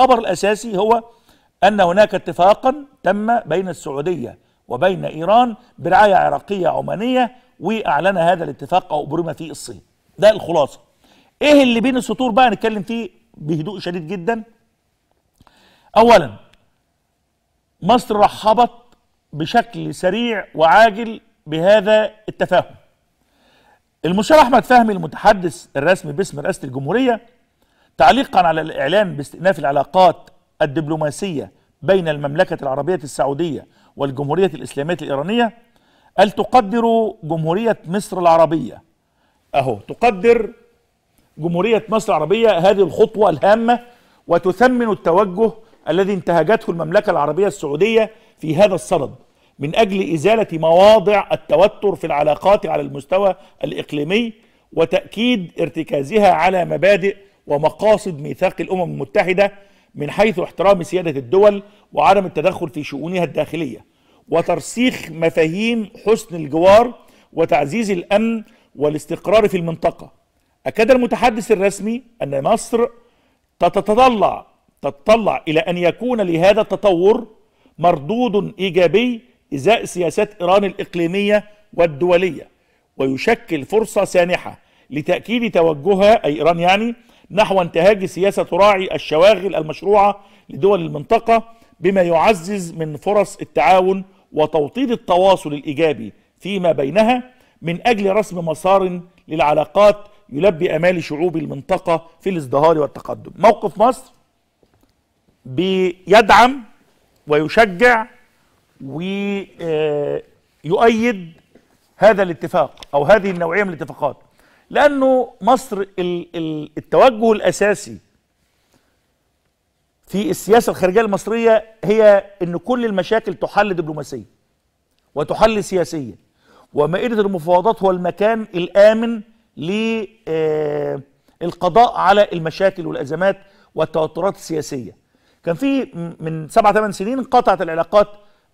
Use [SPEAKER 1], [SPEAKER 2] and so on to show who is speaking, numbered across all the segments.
[SPEAKER 1] الخبر الأساسي هو أن هناك اتفاقا تم بين السعودية وبين إيران برعاية عراقية عمانية وأعلن هذا الاتفاق أو أبرم فيه الصين ده الخلاصة إيه اللي بين السطور بقى نتكلم فيه بهدوء شديد جدا أولا مصر رحبت بشكل سريع وعاجل بهذا التفاهم المستشار أحمد فهمي المتحدث الرسمي باسم رئاسة الجمهورية تعليقا على الإعلان باستئناف العلاقات الدبلوماسية بين المملكة العربية السعودية والجمهورية الإسلامية الإيرانية قال تقدر جمهورية مصر العربية أهو تقدر جمهورية مصر العربية هذه الخطوة الهامة وتثمن التوجه الذي انتهجته المملكة العربية السعودية في هذا الصدد من أجل إزالة مواضع التوتر في العلاقات على المستوى الإقليمي وتأكيد ارتكازها على مبادئ ومقاصد ميثاق الامم المتحده من حيث احترام سياده الدول وعدم التدخل في شؤونها الداخليه وترسيخ مفاهيم حسن الجوار وتعزيز الامن والاستقرار في المنطقه اكد المتحدث الرسمي ان مصر تتطلع تتطلع الى ان يكون لهذا التطور مردود ايجابي ازاء سياسات ايران الاقليميه والدوليه ويشكل فرصه سانحه لتاكيد توجهها اي ايران يعني نحو انتهاج سياسة تراعي الشواغل المشروعة لدول المنطقة بما يعزز من فرص التعاون وتوطيد التواصل الإيجابي فيما بينها من أجل رسم مسار للعلاقات يلبي أمال شعوب المنطقة في الازدهار والتقدم موقف مصر بيدعم ويشجع ويؤيد هذا الاتفاق أو هذه النوعية من الاتفاقات لأنه مصر التوجه الأساسي في السياسة الخارجية المصرية هي أن كل المشاكل تحل دبلوماسيا وتحل سياسيا ومائدة المفاوضات هو المكان الآمن للقضاء آه، على المشاكل والأزمات والتوترات السياسية كان في من سبعة ثمان سنين انقطعت العلاقات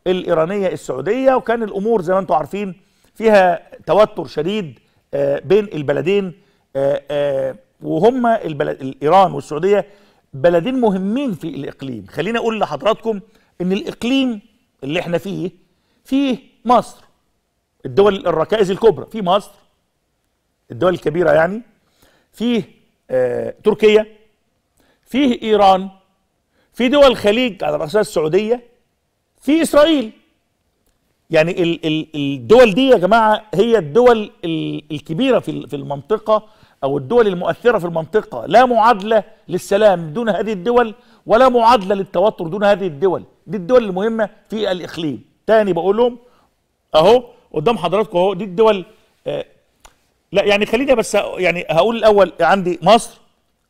[SPEAKER 1] الإيرانية السعودية وكان الأمور زي ما أنتم عارفين فيها توتر شديد آه، بين البلدين آه، آه، وهم البلد ايران والسعوديه بلدين مهمين في الاقليم خليني اقول لحضراتكم ان الاقليم اللي احنا فيه فيه مصر الدول الركائز الكبرى فيه مصر الدول الكبيره يعني فيه تركيا فيه ايران في دول الخليج على رأسها السعوديه في اسرائيل يعني ال ال الدول دي يا جماعه هي الدول الكبيره في في المنطقه او الدول المؤثره في المنطقه لا معادله للسلام دون هذه الدول ولا معادله للتوتر دون هذه الدول دي الدول المهمه في الاقليم تاني بقول لهم اهو قدام حضراتكم اهو دي الدول آه لا يعني خليني بس يعني هقول الاول عندي مصر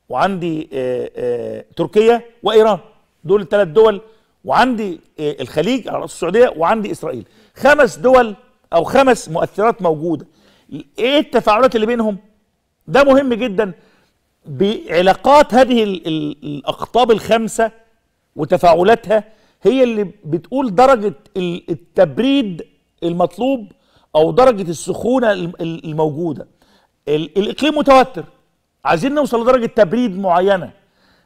[SPEAKER 1] وعندي آه آه تركيا وايران دول الثلاث دول وعندي آه، الخليج على رأس السعودية وعندي إسرائيل خمس دول أو خمس مؤثرات موجودة إيه التفاعلات اللي بينهم ده مهم جدا بعلاقات هذه الأقطاب الخمسة وتفاعلاتها هي اللي بتقول درجة التبريد المطلوب أو درجة السخونة الموجودة الإقليم متوتر عايزين نوصل لدرجة تبريد معينة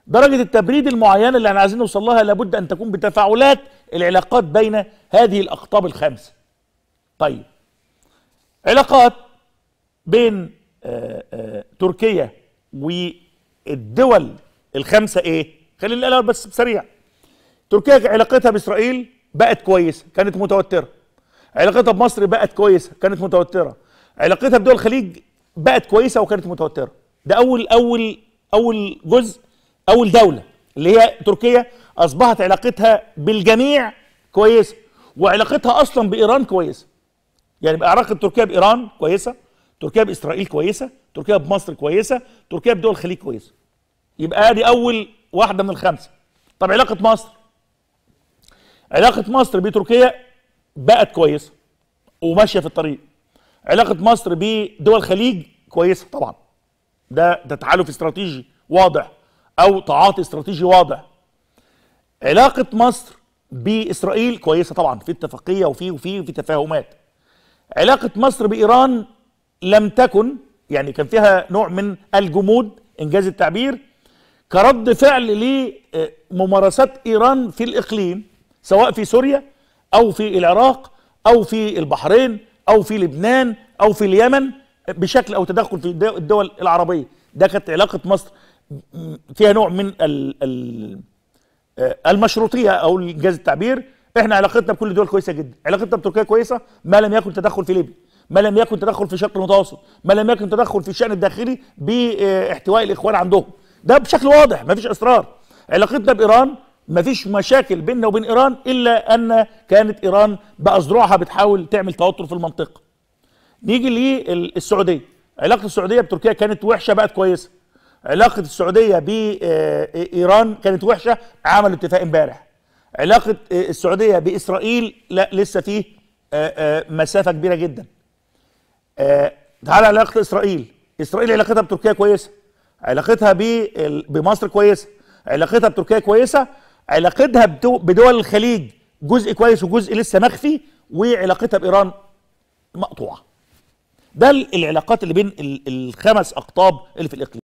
[SPEAKER 1] درجة التبريد المعينة اللي احنا عايزين نوصل لها لابد أن تكون بتفاعلات العلاقات بين هذه الأقطاب الخمسة طيب علاقات بين آآ آه، آآ آه، تركيا والدول الخمسة إيه؟ خلينا نقلها بس بسريع تركيا علاقتها بإسرائيل بقت كويسة كانت متوترة علاقتها بمصر بقت كويسة كانت متوترة علاقتها بدول الخليج بقت كويسة وكانت متوترة ده أول أول أول جزء او الدوله اللي هي تركيا اصبحت علاقتها بالجميع كويسه وعلاقتها اصلا بايران كويسه يعني علاقه تركيا بايران كويسه تركيا باسرائيل كويسه تركيا بمصر كويسه تركيا بدول الخليج كويسه يبقى ادي اول واحده من الخمسه طب علاقه مصر علاقه مصر بتركيا بقت كويسه وماشيه في الطريق علاقه مصر بدول الخليج كويسه طبعا ده ده تحالف استراتيجي واضح او تعاطي استراتيجي واضح علاقه مصر باسرائيل كويسه طبعا في اتفاقيه وفي وفي وفي تفاهمات علاقه مصر بايران لم تكن يعني كان فيها نوع من الجمود انجاز التعبير كرد فعل لممارسات ايران في الاقليم سواء في سوريا او في العراق او في البحرين او في لبنان او في اليمن بشكل او تدخل في الدول العربيه ده كانت علاقه مصر فيها نوع من ال ال آه، المشروطيه او الجاز التعبير احنا علاقتنا بكل دول كويسه جدا علاقتنا بتركيا كويسه ما لم يكن تدخل في ليبيا ما لم يكن تدخل في الشرق المتوسط ما لم يكن تدخل في الشان الداخلي باحتواء الاخوان عندهم ده بشكل واضح ما فيش اسرار علاقتنا بايران ما فيش مشاكل بيننا وبين ايران الا ان كانت ايران باذرعها بتحاول تعمل توتر في المنطقه نيجي للسعوديه علاقه السعوديه بتركيا كانت وحشه بقت كويسه علاقه السعوديه بايران كانت وحشه عملوا اتفاق امبارح علاقه السعوديه باسرائيل لا لسه فيه آه، آه، مسافه كبيره جدا تعالى آه، علاقه اسرائيل اسرائيل علاقتها بتركيا كويسه علاقتها بمصر كويسه علاقتها بتركيا كويسه علاقتها بدول الخليج جزء كويس وجزء لسه مخفي وعلاقتها بايران مقطوعه ده العلاقات اللي بين الخمس اقطاب اللي في الاقليم